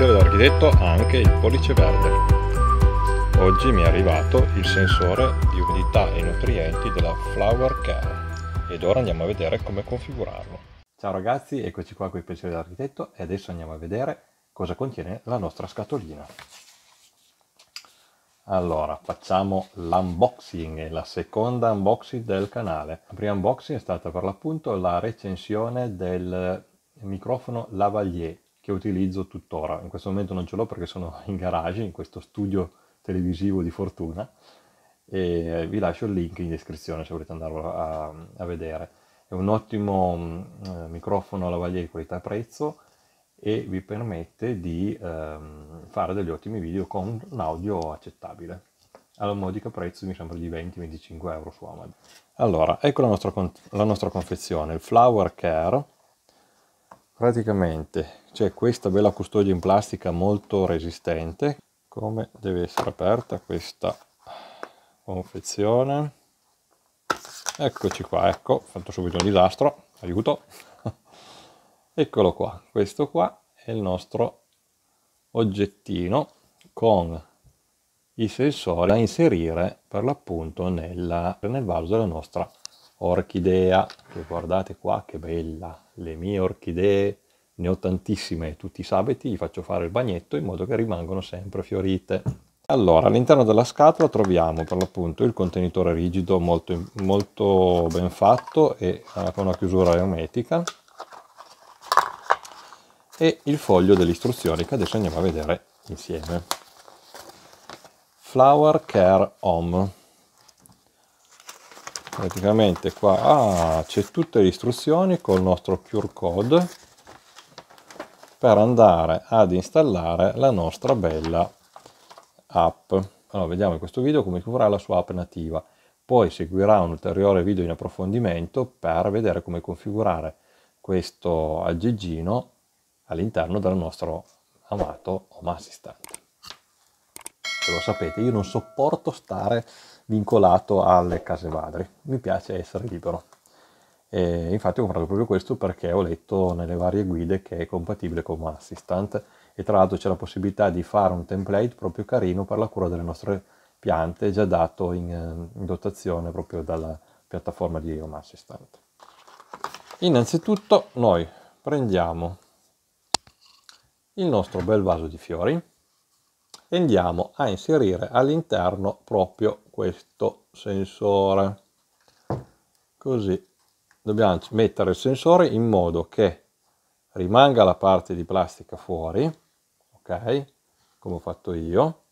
funzione da ha anche il pollice verde. Oggi mi è arrivato il sensore di umidità e nutrienti della Flower Care ed ora andiamo a vedere come configurarlo. Ciao ragazzi, eccoci qua con il pensiero dell'architetto e adesso andiamo a vedere cosa contiene la nostra scatolina. Allora, facciamo l'unboxing, la seconda unboxing del canale. La prima unboxing è stata per l'appunto la recensione del microfono Lavalier che utilizzo tuttora. In questo momento non ce l'ho perché sono in garage, in questo studio televisivo di fortuna, e vi lascio il link in descrizione se volete andarlo a, a vedere. È un ottimo eh, microfono alla vaglia di qualità e prezzo e vi permette di eh, fare degli ottimi video con un audio accettabile. Alla modica prezzo mi sembra di 20-25 euro su Amazon. Allora, ecco la nostra, la nostra confezione, il Flower Care. Praticamente c'è questa bella custodia in plastica molto resistente come deve essere aperta questa confezione eccoci qua ecco ho fatto subito un disastro aiuto eccolo qua questo qua è il nostro oggettino con i sensori da inserire per l'appunto nella, nel vaso della nostra orchidea che guardate qua che bella le mie orchidee ne ho tantissime tutti i sabati, gli faccio fare il bagnetto in modo che rimangano sempre fiorite. Allora, all'interno della scatola troviamo per l'appunto il contenitore rigido molto, molto ben fatto e eh, con una chiusura ermetica e il foglio delle istruzioni che adesso andiamo a vedere insieme. Flower Care Home. Praticamente qua ah, c'è tutte le istruzioni col nostro QR code per andare ad installare la nostra bella app. Allora, vediamo in questo video come configurare la sua app nativa. Poi seguirà un ulteriore video in approfondimento per vedere come configurare questo aggeggino all'interno del nostro amato Home Assistant. Se lo sapete, io non sopporto stare vincolato alle case madri, mi piace essere libero. E infatti ho comprato proprio questo perché ho letto nelle varie guide che è compatibile con Assistant e tra l'altro c'è la possibilità di fare un template proprio carino per la cura delle nostre piante già dato in, in dotazione proprio dalla piattaforma di Assistant. Innanzitutto noi prendiamo il nostro bel vaso di fiori e andiamo a inserire all'interno proprio questo sensore così dobbiamo mettere il sensore in modo che rimanga la parte di plastica fuori, ok? Come ho fatto io,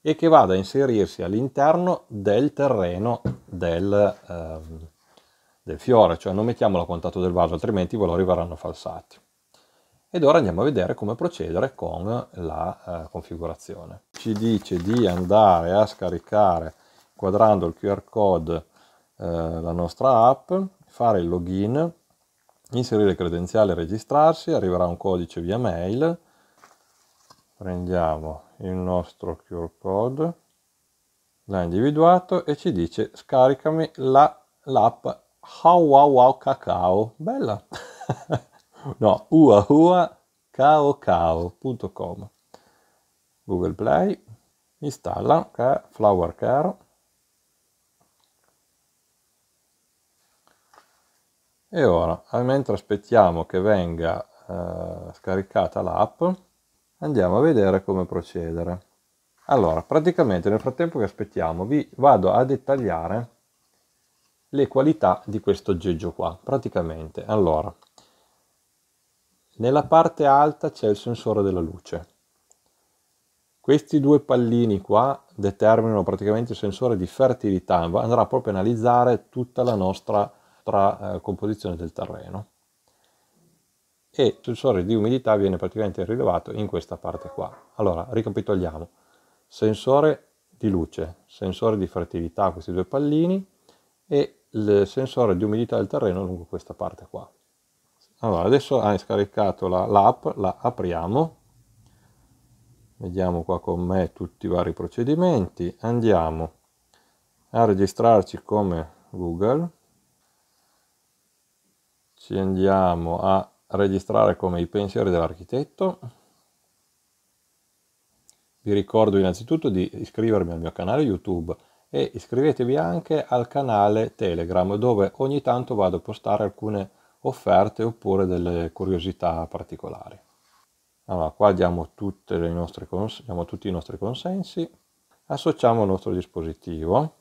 e che vada a inserirsi all'interno del terreno del, ehm, del, fiore, cioè non mettiamolo a contatto del vaso, altrimenti i valori verranno falsati. Ed ora andiamo a vedere come procedere con la eh, configurazione. Ci dice di andare a scaricare, quadrando il QR code, eh, la nostra app, fare il login, inserire credenziale e registrarsi, arriverà un codice via mail, prendiamo il nostro QR code, l'ha individuato e ci dice scaricami la, l'app How Wow Wow Cacao, bella! no, ua ua uahuacaocao.com Google Play, installa Flower Care e ora mentre aspettiamo che venga eh, scaricata l'app andiamo a vedere come procedere allora praticamente nel frattempo che aspettiamo vi vado a dettagliare le qualità di questo aggeggio qua praticamente allora nella parte alta c'è il sensore della luce questi due pallini qua determinano praticamente il sensore di fertilità andrà proprio a analizzare tutta la nostra nostra eh, composizione del terreno e il sensore di umidità viene praticamente rilevato in questa parte qua. Allora, ricapitoliamo. Sensore di luce, sensore di fertilità, questi due pallini, e il sensore di umidità del terreno lungo questa parte qua. Allora, adesso hai scaricato l'app, la, la apriamo, vediamo qua con me tutti i vari procedimenti, andiamo a registrarci come Google, ci andiamo a registrare come i pensieri dell'architetto. Vi ricordo innanzitutto di iscrivervi al mio canale YouTube e iscrivetevi anche al canale Telegram dove ogni tanto vado a postare alcune offerte oppure delle curiosità particolari. Allora, qua diamo, diamo tutti i nostri consensi, associamo il nostro dispositivo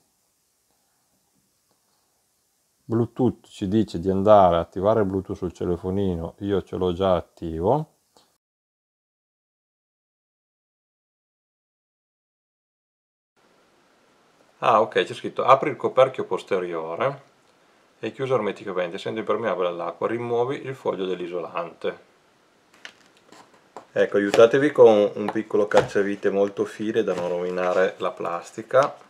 Bluetooth ci dice di andare a attivare Bluetooth sul telefonino, io ce l'ho già attivo. Ah ok, c'è scritto apri il coperchio posteriore e chiuso ermeticamente, essendo impermeabile all'acqua, rimuovi il foglio dell'isolante. Ecco, aiutatevi con un piccolo cacciavite molto fine da non rovinare la plastica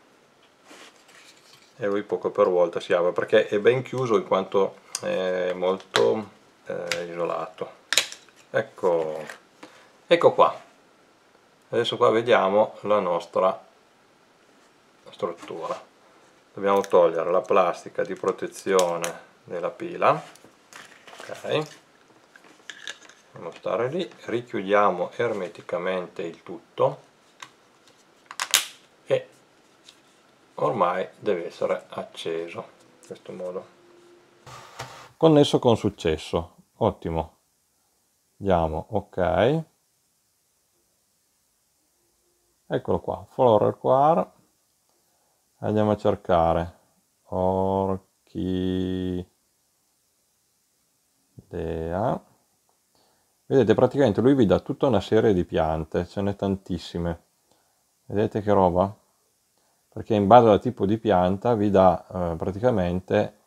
e lui poco per volta si apre perché è ben chiuso in quanto è molto eh, isolato ecco ecco qua adesso qua vediamo la nostra struttura dobbiamo togliere la plastica di protezione della pila ok Dobbiamo stare lì richiudiamo ermeticamente il tutto ormai deve essere acceso in questo modo connesso con successo ottimo diamo ok eccolo qua follow require andiamo a cercare orchidea vedete praticamente lui vi dà tutta una serie di piante ce n'è tantissime vedete che roba perché in base al tipo di pianta vi dà eh, praticamente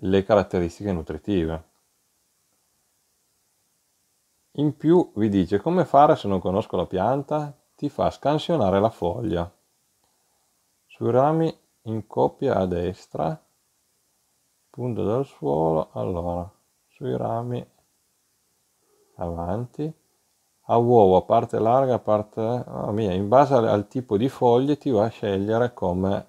le caratteristiche nutritive. In più vi dice come fare se non conosco la pianta, ti fa scansionare la foglia. Sui rami in coppia a destra, punto dal suolo, allora, sui rami avanti, a uovo a parte larga, a parte... Oh mia, in base al, al, tipo di foglie ti va a scegliere come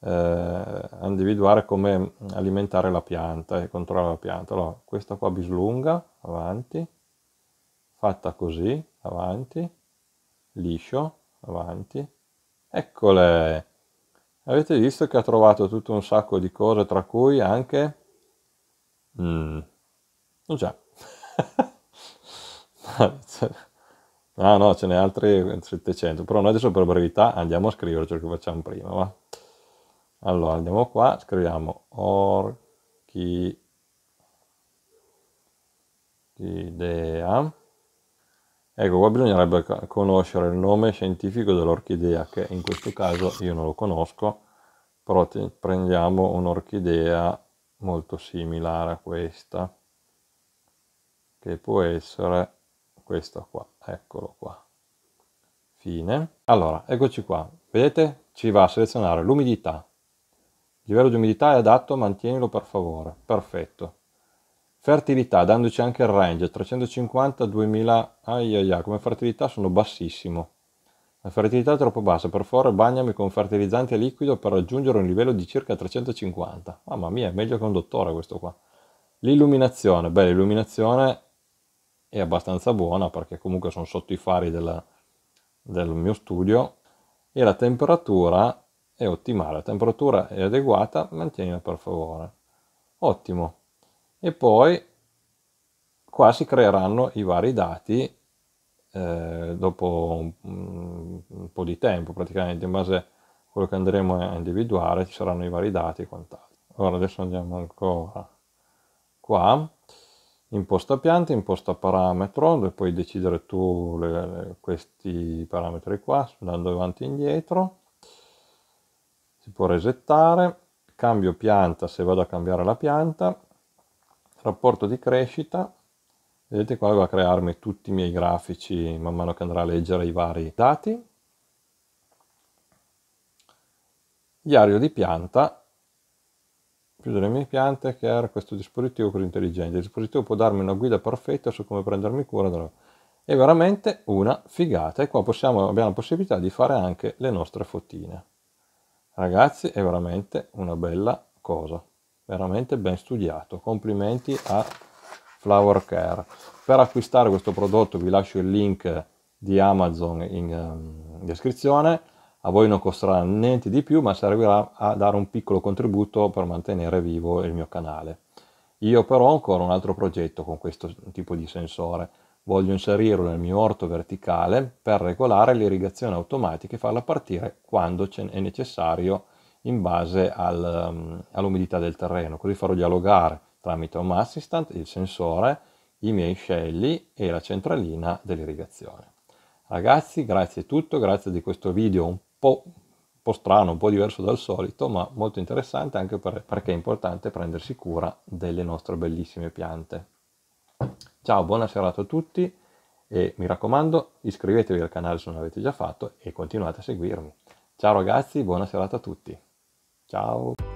eh, individuare come alimentare la pianta e controllare la pianta. Allora, questa qua bislunga, avanti, fatta così, avanti, liscio, avanti. Eccole! Avete visto che ha trovato tutto un sacco di cose, tra cui anche... Mm, non c'è. No, no, ce n'è altri 700, però noi adesso per brevità andiamo a scrivere ciò che facciamo prima, va? Allora, andiamo qua, scriviamo orchidea. Ecco, qua bisognerebbe conoscere il nome scientifico dell'orchidea, che in questo caso io non lo conosco, però prendiamo un'orchidea molto similare a questa, che può essere questo qua, eccolo qua. Fine. Allora, eccoci qua. Vedete? Ci va a selezionare l'umidità. Il livello di umidità è adatto, mantienilo per favore. Perfetto. Fertilità, dandoci anche il range, 350-2000, aiaia, come fertilità sono bassissimo. La fertilità è troppo bassa, per favore bagnami con fertilizzante liquido per raggiungere un livello di circa 350. Mamma mia, è meglio che un dottore questo qua. L'illuminazione, beh l'illuminazione è abbastanza buona perché comunque sono sotto i fari della, del mio studio e la temperatura è ottimale, la temperatura è adeguata, mantienila per favore. Ottimo. E poi qua si creeranno i vari dati eh, dopo un, un, po' di tempo, praticamente in base a quello che andremo a individuare ci saranno i vari dati e quant'altro. Ora adesso andiamo ancora qua imposta pianta, imposta parametro, dove puoi decidere tu le, le, questi parametri qua, andando avanti e indietro, si può resettare, cambio pianta se vado a cambiare la pianta, rapporto di crescita, vedete qua va a crearmi tutti i miei grafici man mano che andrà a leggere i vari dati, diario di pianta chiuso le mie piante che era questo dispositivo così intelligente. Il dispositivo può darmi una guida perfetta su come prendermi cura della... È veramente una figata e qua possiamo, abbiamo la possibilità di fare anche le nostre fotine. Ragazzi è veramente una bella cosa, veramente ben studiato. Complimenti a Flower Care. Per acquistare questo prodotto vi lascio il link di Amazon in, in ehm, descrizione a voi non costerà niente di più, ma servirà a dare un piccolo contributo per mantenere vivo il mio canale. Io però ho ancora un altro progetto con questo tipo di sensore. Voglio inserirlo nel mio orto verticale per regolare l'irrigazione automatica e farla partire quando è necessario in base al, um, all'umidità del terreno. Così farò dialogare tramite Home Assistant il sensore, i miei scelli e la centralina dell'irrigazione. Ragazzi, grazie a tutto, grazie di questo video po', po', strano, un po' diverso dal solito, ma molto interessante anche per, perché è importante prendersi cura delle nostre bellissime piante. Ciao, buona serata a tutti e mi raccomando iscrivetevi al canale se non l'avete già fatto e continuate a seguirmi. Ciao ragazzi, buona serata a tutti. Ciao!